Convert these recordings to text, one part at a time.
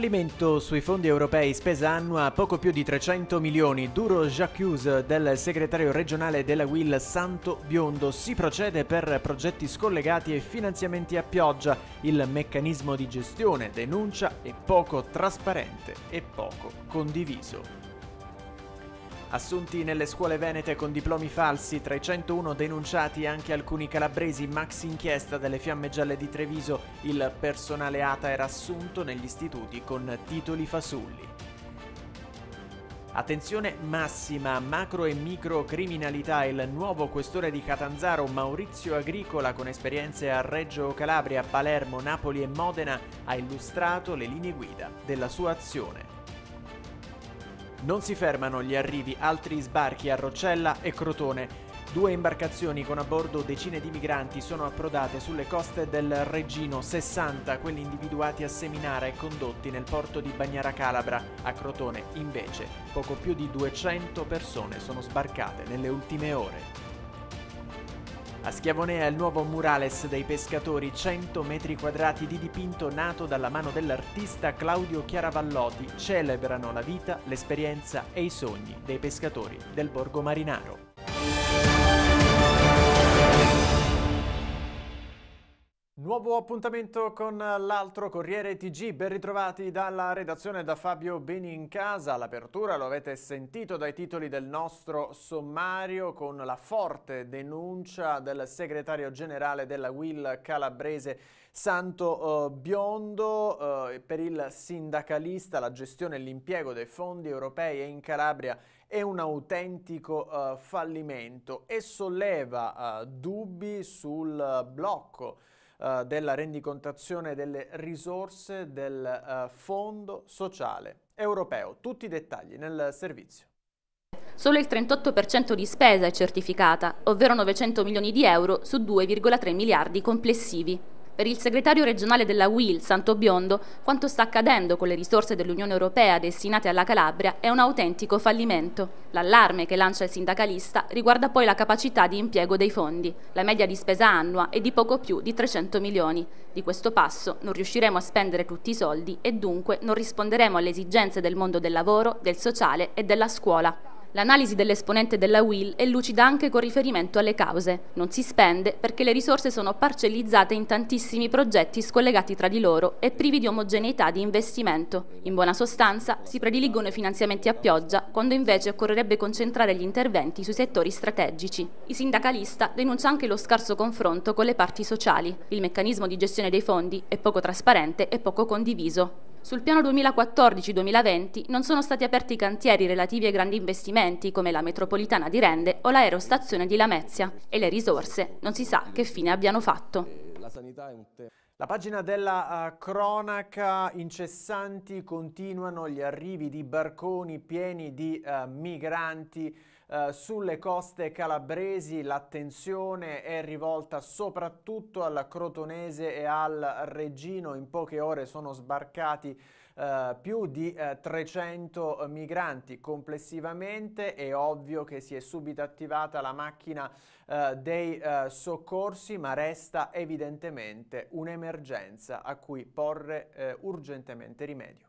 fallimento sui fondi europei spesa annua poco più di 300 milioni, duro j'accuse del segretario regionale della WIL Santo Biondo, si procede per progetti scollegati e finanziamenti a pioggia, il meccanismo di gestione denuncia è poco trasparente e poco condiviso. Assunti nelle scuole venete con diplomi falsi, 301 denunciati anche alcuni calabresi, max inchiesta delle fiamme gialle di Treviso, il personale ATA era assunto negli istituti con titoli fasulli. Attenzione massima, macro e micro criminalità, il nuovo questore di Catanzaro Maurizio Agricola con esperienze a Reggio Calabria, Palermo, Napoli e Modena ha illustrato le linee guida della sua azione. Non si fermano gli arrivi altri sbarchi a Roccella e Crotone. Due imbarcazioni con a bordo decine di migranti sono approdate sulle coste del Reggino, 60 quelli individuati a seminare e condotti nel porto di Bagnara Calabra. A Crotone, invece, poco più di 200 persone sono sbarcate nelle ultime ore. A Schiavonea il nuovo murales dei pescatori, 100 metri quadrati di dipinto nato dalla mano dell'artista Claudio Chiaravallotti, celebrano la vita, l'esperienza e i sogni dei pescatori del Borgo Marinaro. Nuovo appuntamento con l'altro Corriere TG, ben ritrovati dalla redazione da Fabio Benincasa. L'apertura lo avete sentito dai titoli del nostro sommario con la forte denuncia del segretario generale della Will calabrese Santo eh, Biondo eh, per il sindacalista la gestione e l'impiego dei fondi europei in Calabria è un autentico eh, fallimento e solleva dubbi sul blocco eh, della rendicontazione delle risorse del eh, Fondo Sociale Europeo. Tutti i dettagli nel servizio. Solo il 38% di spesa è certificata, ovvero 900 milioni di euro su 2,3 miliardi complessivi per il segretario regionale della UIL, Santo Biondo, quanto sta accadendo con le risorse dell'Unione Europea destinate alla Calabria è un autentico fallimento. L'allarme che lancia il sindacalista riguarda poi la capacità di impiego dei fondi. La media di spesa annua è di poco più di 300 milioni. Di questo passo non riusciremo a spendere tutti i soldi e dunque non risponderemo alle esigenze del mondo del lavoro, del sociale e della scuola. L'analisi dell'esponente della WIL è lucida anche con riferimento alle cause. Non si spende perché le risorse sono parcellizzate in tantissimi progetti scollegati tra di loro e privi di omogeneità di investimento. In buona sostanza si prediligono i finanziamenti a pioggia quando invece occorrerebbe concentrare gli interventi sui settori strategici. Il sindacalista denuncia anche lo scarso confronto con le parti sociali. Il meccanismo di gestione dei fondi è poco trasparente e poco condiviso. Sul piano 2014-2020 non sono stati aperti i cantieri relativi ai grandi investimenti come la metropolitana di Rende o l'aerostazione di Lamezia e le risorse non si sa che fine abbiano fatto. La pagina della eh, cronaca incessanti continuano gli arrivi di barconi pieni di eh, migranti eh, sulle coste calabresi l'attenzione è rivolta soprattutto al crotonese e al Regino. In poche ore sono sbarcati eh, più di eh, 300 migranti complessivamente. È ovvio che si è subito attivata la macchina eh, dei eh, soccorsi, ma resta evidentemente un'emergenza a cui porre urgentemente rimedio.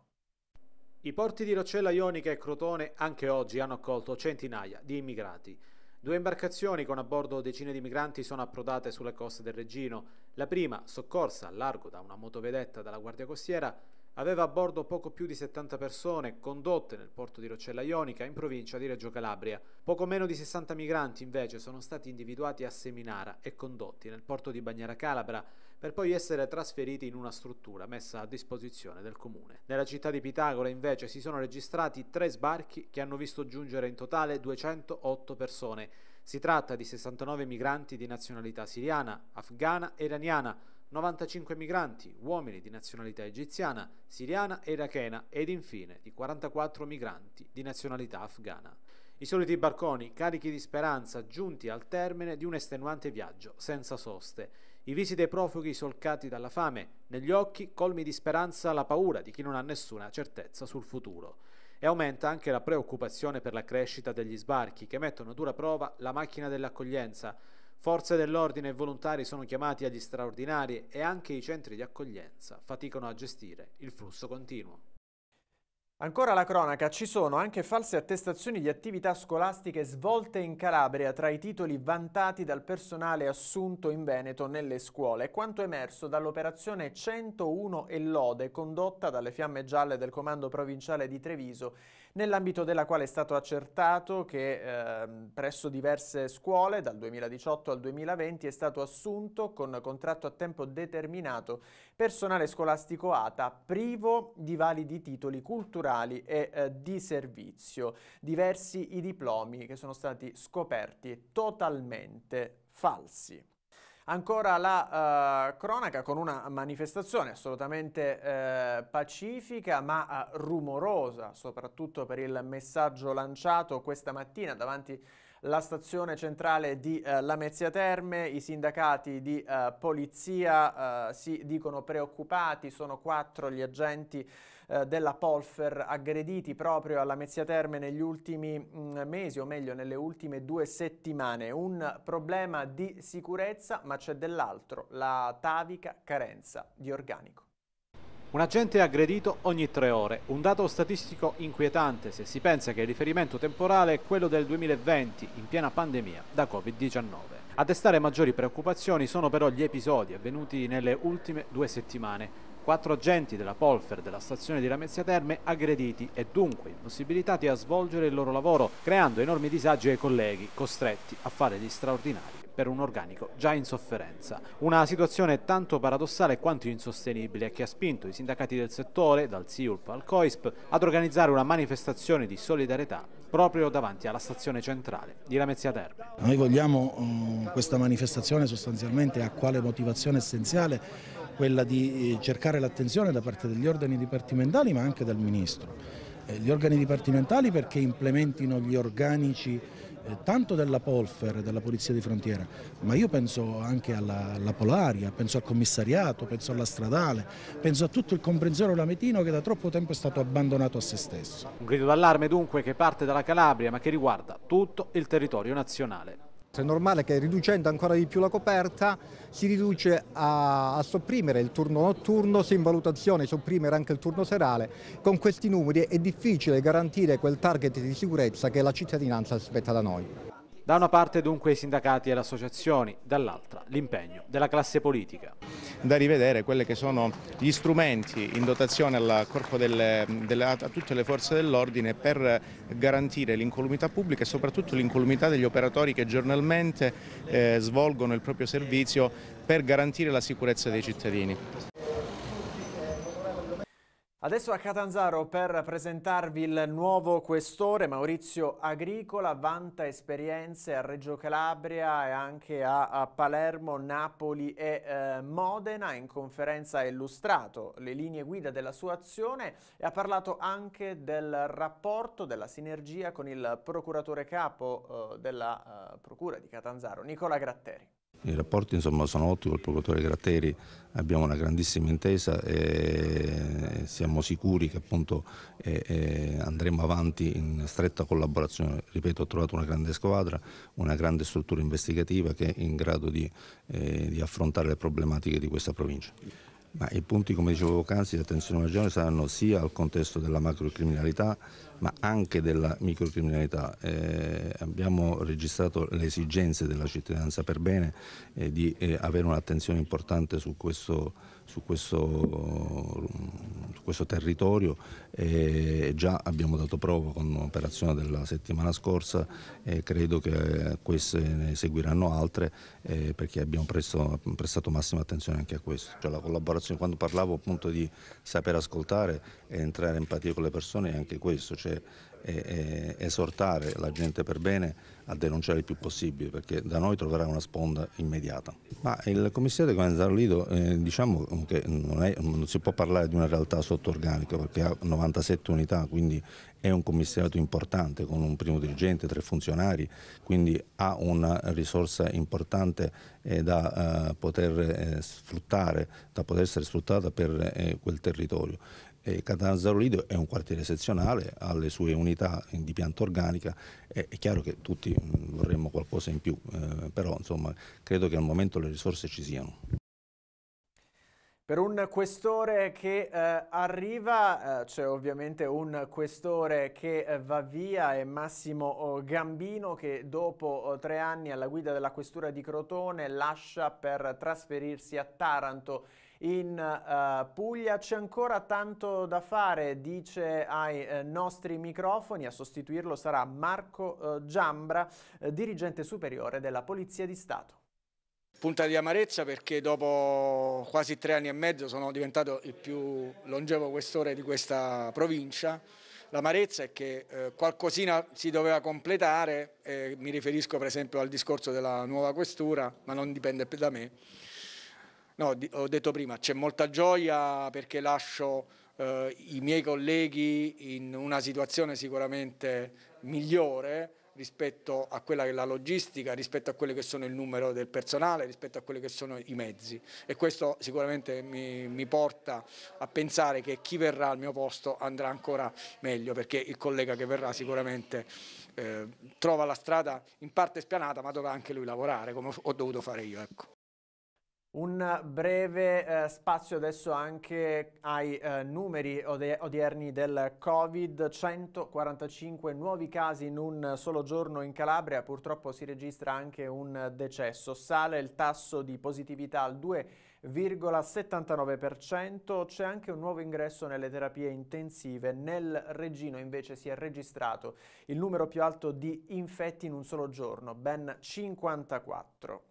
I porti di Roccella Ionica e Crotone anche oggi hanno accolto centinaia di immigrati. Due imbarcazioni con a bordo decine di migranti sono approdate sulle coste del Regino. La prima, soccorsa a largo da una motovedetta dalla Guardia Costiera, aveva a bordo poco più di 70 persone condotte nel porto di Roccella Ionica in provincia di Reggio Calabria. Poco meno di 60 migranti invece sono stati individuati a Seminara e condotti nel porto di Bagnara Calabra per poi essere trasferiti in una struttura messa a disposizione del comune. Nella città di Pitagora invece si sono registrati tre sbarchi che hanno visto giungere in totale 208 persone. Si tratta di 69 migranti di nazionalità siriana, afghana e iraniana, 95 migranti, uomini di nazionalità egiziana, siriana e irachena ed infine di 44 migranti di nazionalità afghana. I soliti barconi, carichi di speranza, giunti al termine di un estenuante viaggio senza soste i visi dei profughi solcati dalla fame, negli occhi colmi di speranza la paura di chi non ha nessuna certezza sul futuro. E aumenta anche la preoccupazione per la crescita degli sbarchi che mettono a dura prova la macchina dell'accoglienza. Forze dell'ordine e volontari sono chiamati agli straordinari e anche i centri di accoglienza faticano a gestire il flusso continuo. Ancora la cronaca, ci sono anche false attestazioni di attività scolastiche svolte in Calabria tra i titoli vantati dal personale assunto in Veneto nelle scuole, quanto emerso dall'operazione 101 e lode condotta dalle fiamme gialle del comando provinciale di Treviso nell'ambito della quale è stato accertato che eh, presso diverse scuole dal 2018 al 2020 è stato assunto con contratto a tempo determinato personale scolastico ATA privo di validi titoli culturali e eh, di servizio. Diversi i diplomi che sono stati scoperti totalmente falsi. Ancora la uh, cronaca con una manifestazione assolutamente uh, pacifica ma uh, rumorosa, soprattutto per il messaggio lanciato questa mattina davanti alla stazione centrale di eh, Lamezia Terme, i sindacati di eh, polizia eh, si dicono preoccupati, sono quattro gli agenti eh, della Polfer aggrediti proprio alla Mezzia Terme negli ultimi mh, mm, mesi o meglio nelle ultime due settimane. Un problema di sicurezza ma c'è dell'altro, la tavica carenza di organico. Un agente è aggredito ogni tre ore, un dato statistico inquietante se si pensa che il riferimento temporale è quello del 2020, in piena pandemia da Covid-19. A destare maggiori preoccupazioni sono però gli episodi avvenuti nelle ultime due settimane, quattro agenti della Polfer della stazione di Ramezia Terme aggrediti e dunque impossibilitati a svolgere il loro lavoro, creando enormi disagi ai colleghi, costretti a fare gli straordinari per un organico già in sofferenza. Una situazione tanto paradossale quanto insostenibile che ha spinto i sindacati del settore, dal SIULP al COISP, ad organizzare una manifestazione di solidarietà proprio davanti alla stazione centrale di Ramezia Terme. Noi vogliamo um, questa manifestazione sostanzialmente a quale motivazione essenziale quella di eh, cercare l'attenzione da parte degli organi dipartimentali ma anche dal Ministro. Eh, gli organi dipartimentali perché implementino gli organici eh, tanto della Polfer, della Polizia di Frontiera, ma io penso anche alla, alla, Polaria, penso al commissariato, penso alla stradale, penso a tutto il comprensorio lametino che da troppo tempo è stato abbandonato a se stesso. Un grido d'allarme dunque che parte dalla Calabria ma che riguarda tutto il territorio nazionale. È normale che riducendo ancora di più la coperta si riduce a, a, sopprimere il turno notturno, se in valutazione sopprimere anche il turno serale. Con questi numeri è difficile garantire quel target di sicurezza che la cittadinanza aspetta da noi. Da una parte dunque i sindacati e le associazioni, dall'altra l'impegno della classe politica. Da rivedere quelli che sono gli strumenti in dotazione delle, delle, a tutte le forze dell'ordine per garantire l'incolumità pubblica e soprattutto l'incolumità degli operatori che giornalmente eh, svolgono il proprio servizio per garantire la sicurezza dei cittadini. Adesso a Catanzaro per presentarvi il nuovo questore Maurizio Agricola, vanta esperienze a Reggio Calabria e anche a, a Palermo, Napoli e eh, Modena. In conferenza ha illustrato le linee guida della sua azione e ha parlato anche del rapporto, della sinergia con il procuratore capo eh, della eh, Procura di Catanzaro, Nicola Gratteri. I rapporti insomma, sono ottimi il procuratore Gratteri, abbiamo una grandissima intesa e siamo sicuri che appunto, eh, eh, andremo avanti in stretta collaborazione. Ripeto, ho trovato una grande squadra, una grande struttura investigativa che è in grado di, eh, di affrontare le problematiche di questa provincia. Ma i punti, come dicevo poc'anzi, di attenzione maggiore saranno sia al contesto della macrocriminalità ma anche della microcriminalità. Eh, abbiamo registrato le esigenze della cittadinanza per bene eh, di eh, avere un'attenzione importante su questo, su questo, su questo territorio. Eh, già abbiamo dato prova con un'operazione della settimana scorsa e eh, credo che queste ne seguiranno altre eh, perché abbiamo presto, prestato massima attenzione anche a questo. Cioè, la collaborazione, quando parlavo appunto di saper ascoltare e entrare in empatia con le persone è anche questo. Cioè, veramente eh, eh, esortare la gente per bene a denunciare il più possibile perché da noi troverà una sponda immediata. Ma il commissario Canzaro Lido eh, diciamo che non, è, non, si può parlare di una realtà sotto sottorganica perché ha 97 unità, quindi è un commissariato importante con un primo dirigente, tre funzionari, quindi ha una risorsa importante eh, da eh, poter eh, sfruttare, da poter essere sfruttata per eh, quel territorio eh, Catanzaro Lido è un quartiere sezionale, ha le sue unità di pianta organica, è, è chiaro che tutti mm, vorremmo qualcosa in più, eh, però insomma, credo che al momento le risorse ci siano. Per un questore che eh, arriva, eh, c'è ovviamente un questore che eh, va via, è Massimo oh, Gambino che dopo oh, tre anni alla guida della questura di Crotone lascia per trasferirsi a Taranto in uh, Puglia c'è ancora tanto da fare, dice ai eh, nostri microfoni, a sostituirlo sarà Marco eh, Giambra, eh, dirigente superiore della Polizia di Stato. Punta di amarezza perché dopo quasi tre anni e mezzo sono diventato il più longevo questore di questa provincia. L'amarezza è che eh, qualcosina si doveva completare, eh, mi riferisco per esempio al discorso della nuova questura, ma non dipende da me. No, ho detto prima, c'è molta gioia perché lascio eh, i miei colleghi in una situazione sicuramente migliore rispetto a quella che è la logistica, rispetto a quello che sono il numero del personale, rispetto a quelli che sono i mezzi e questo sicuramente mi, mi porta a pensare che chi verrà al mio posto andrà ancora meglio perché il collega che verrà sicuramente eh, trova la strada in parte spianata ma dovrà anche lui lavorare come ho dovuto fare io. Ecco. Un breve eh, spazio adesso anche ai eh, numeri od- odierni del Covid, 145 nuovi casi in un solo giorno in Calabria, purtroppo si registra anche un decesso, sale il tasso di positività al 2,79%, c'è anche un nuovo ingresso nelle terapie intensive, nel Regino invece si è registrato il numero più alto di infetti in un solo giorno, ben 54.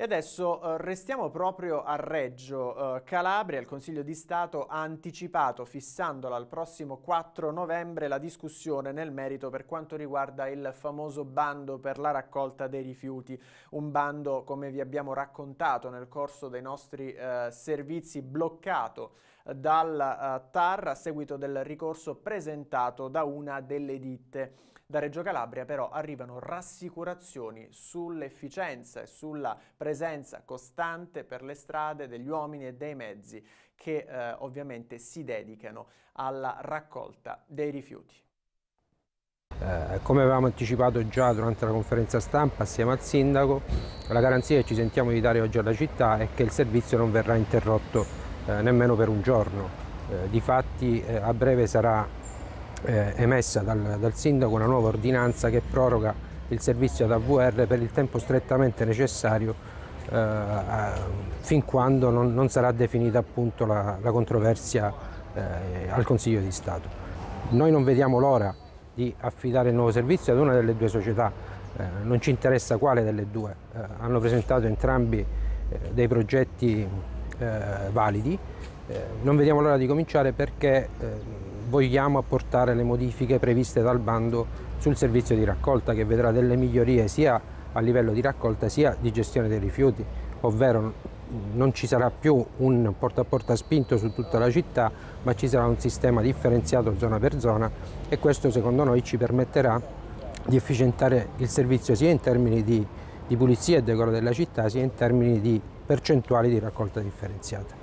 E adesso eh, restiamo proprio a Reggio eh, Calabria, il Consiglio di Stato ha anticipato, fissandola al prossimo 4 novembre, la discussione nel merito per quanto riguarda il famoso bando per la raccolta dei rifiuti, un bando come vi abbiamo raccontato nel corso dei nostri eh, servizi bloccato eh, dal uh, TAR a seguito del ricorso presentato da una delle ditte. Da Reggio Calabria però arrivano rassicurazioni sull'efficienza e sulla presenza costante per le strade degli uomini e dei mezzi che eh, ovviamente si dedicano alla raccolta dei rifiuti. Eh, come avevamo anticipato già durante la conferenza stampa assieme al sindaco, la garanzia che ci sentiamo di dare oggi alla città è che il servizio non verrà interrotto eh, nemmeno per un giorno. Eh, difatti eh, a breve sarà eh, emessa dal, dal sindaco una nuova ordinanza che proroga il servizio ad AVR per il tempo strettamente necessario eh, fin quando non, non, sarà definita appunto la, la controversia eh, al Consiglio di Stato. Noi non vediamo l'ora di affidare il nuovo servizio ad una delle due società, eh, non ci interessa quale delle due, eh, hanno presentato entrambi eh, dei progetti eh, validi, non vediamo l'ora di cominciare perché vogliamo apportare le modifiche previste dal bando sul servizio di raccolta che vedrà delle migliorie sia a livello di raccolta sia di gestione dei rifiuti, ovvero non ci sarà più un porta a porta spinto su tutta la città, ma ci sarà un sistema differenziato zona per zona e questo secondo noi ci permetterà di efficientare il servizio sia in termini di, di pulizia e decoro della città, sia in termini di percentuali di raccolta differenziata.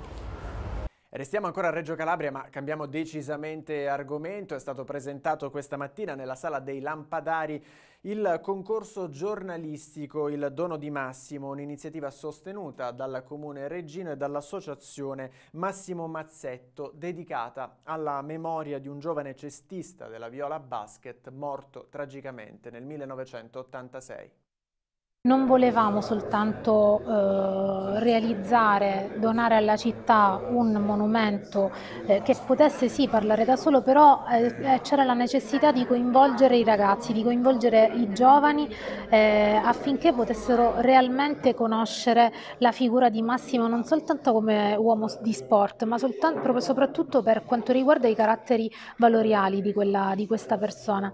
Restiamo ancora a Reggio Calabria ma cambiamo decisamente argomento. È stato presentato questa mattina nella sala dei Lampadari il concorso giornalistico Il Dono di Massimo, un'iniziativa sostenuta dal Comune Reggino e dall'associazione Massimo Mazzetto dedicata alla memoria di un giovane cestista della Viola Basket morto tragicamente nel 1986. Non volevamo soltanto eh, realizzare, donare alla città un monumento eh, che potesse sì parlare da solo, però eh, eh c'era la necessità di coinvolgere i ragazzi, di coinvolgere i giovani eh, affinché potessero realmente conoscere la figura di Massimo non soltanto come uomo di sport, ma soltanto, proprio, soprattutto per quanto riguarda i caratteri valoriali di, quella, di questa persona.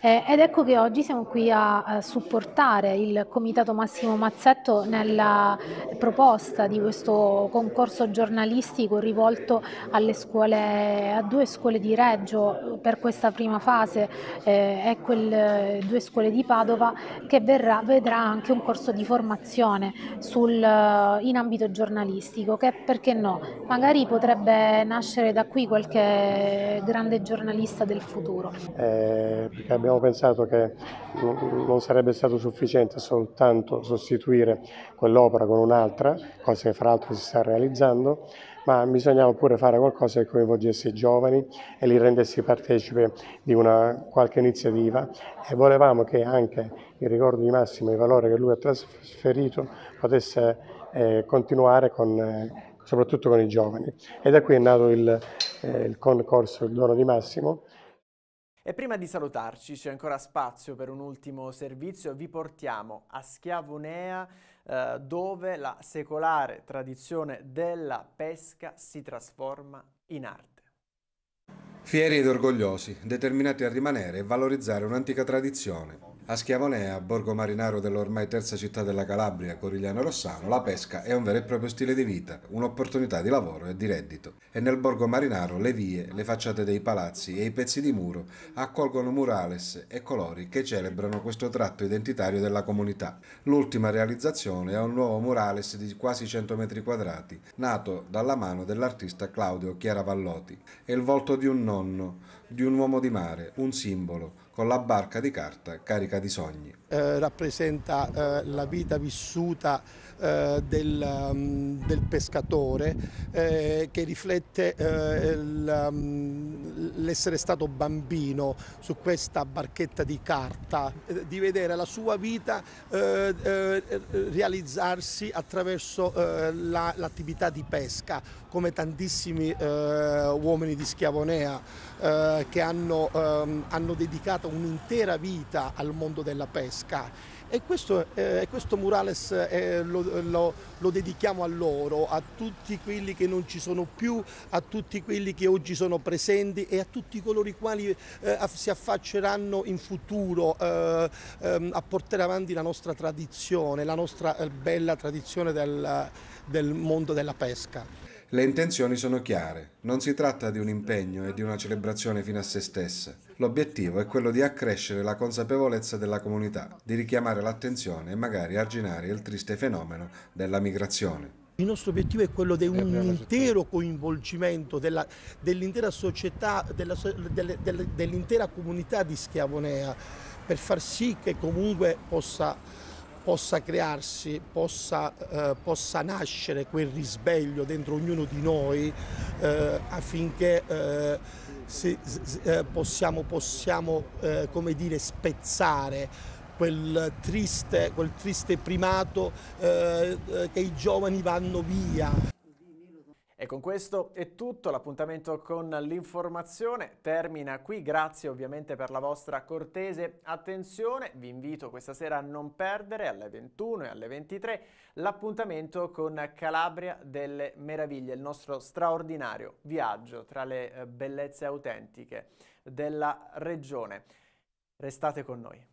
Eh, ed ecco che oggi siamo qui a, a supportare il comitato invitato Massimo Mazzetto nella proposta di questo concorso giornalistico rivolto alle scuole, a due scuole di Reggio per questa prima fase eh, e quel, eh, due scuole di Padova che verrà, vedrà anche un corso di formazione sul, eh, in ambito giornalistico che perché no, magari potrebbe nascere da qui qualche grande giornalista del futuro. Eh, abbiamo pensato che non sarebbe stato sufficiente soltanto soltanto sostituire quell'opera con un'altra, cosa che fra l'altro si sta realizzando, ma bisognava pure fare qualcosa che coinvolgesse i giovani e li rendesse partecipe di una qualche iniziativa e volevamo che anche il ricordo di Massimo, e il valore che lui ha trasferito, potesse eh, continuare con, eh, soprattutto con i giovani. E da qui è nato il, eh, il concorso Il dono di Massimo, e prima di salutarci, c'è ancora spazio per un ultimo servizio, vi portiamo a Schiavonea eh, dove la secolare tradizione della pesca si trasforma in arte. Fieri ed orgogliosi, determinati a rimanere e valorizzare un'antica tradizione. A Schiavonea, borgo marinaro dell'ormai terza città della Calabria, Corigliano Rossano, la pesca è un vero e proprio stile di vita, un'opportunità di lavoro e di reddito. E nel borgo marinaro le vie, le facciate dei palazzi e i pezzi di muro accolgono murales e colori che celebrano questo tratto identitario della comunità. L'ultima realizzazione è un nuovo murales di quasi 100 metri quadrati, nato dalla mano dell'artista Claudio Chiaravallotti. È il volto di un nonno, di un uomo di mare, un simbolo, con la barca di carta carica di sogni. Eh, rappresenta eh, la vita vissuta eh, del, um, del, pescatore eh, che riflette eh, il, um, l'essere stato bambino su questa barchetta di carta, eh, di vedere la sua vita realizzarsi attraverso la, l'attività di pesca, come tantissimi eh, uomini di Schiavonea eh, che hanno, ehm, hanno dedicato un'intera vita al mondo della pesca e questo, eh, questo murales eh, lo, lo, lo, dedichiamo a loro, a tutti quelli che non ci sono più, a tutti quelli che oggi sono presenti e a tutti coloro i quali eh, si affacceranno in futuro eh, ehm, a portare avanti la nostra tradizione, la nostra eh, bella tradizione del, del mondo della pesca. Le intenzioni sono chiare, non si tratta di un impegno e di una celebrazione fino a se stessa. L'obiettivo è quello di accrescere la consapevolezza della comunità, di richiamare l'attenzione e magari arginare il triste fenomeno della migrazione. Il nostro obiettivo è quello di eh, un intero coinvolgimento dell'intera dell società, dell'intera dell comunità di Schiavonea per far sì che comunque possa possa crearsi, possa, eh, possa, nascere quel risveglio dentro ognuno di noi eh, affinché eh, se, se, eh, possiamo, possiamo eh, dire, spezzare Quel triste, quel triste, primato eh, eh che i giovani vanno via. E con questo è tutto, l'appuntamento con l'informazione termina qui, grazie ovviamente per la vostra cortese attenzione, vi invito questa sera a non perdere alle 21 e alle 23 l'appuntamento con Calabria delle Meraviglie, il nostro straordinario viaggio tra le eh, bellezze autentiche della regione. Restate con noi.